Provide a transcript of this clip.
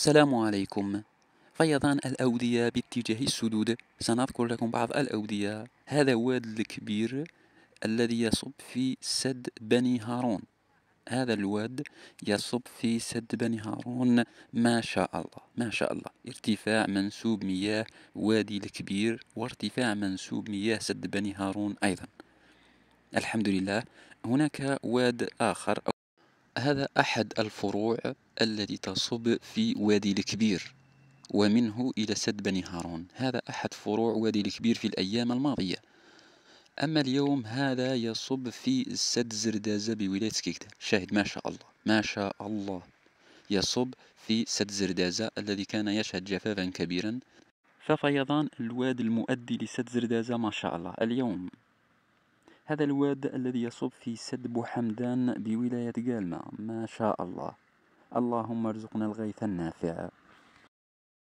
السلام عليكم فيضان الأودية باتجاه السدود سنذكر لكم بعض الأودية هذا واد الكبير الذي يصب في سد بني هارون هذا الواد يصب في سد بني هارون ما شاء الله ما شاء الله ارتفاع منسوب مياه وادي الكبير وارتفاع منسوب مياه سد بني هارون أيضا الحمد لله هناك واد آخر هذا أحد الفروع الذي تصب في وادي الكبير ومنه إلى سد بني هارون هذا أحد فروع وادي الكبير في الأيام الماضية أما اليوم هذا يصب في سد زردازة بولاية سكيكدا شاهد ما شاء الله ما شاء الله يصب في سد زردازة الذي كان يشهد جفافا كبيرا ففيضان الواد المؤدي لسد زردازة ما شاء الله اليوم هذا الواد الذي يصب في سد بوحمدان بولاية قالمة ما شاء الله اللهم ارزقنا الغيث النافع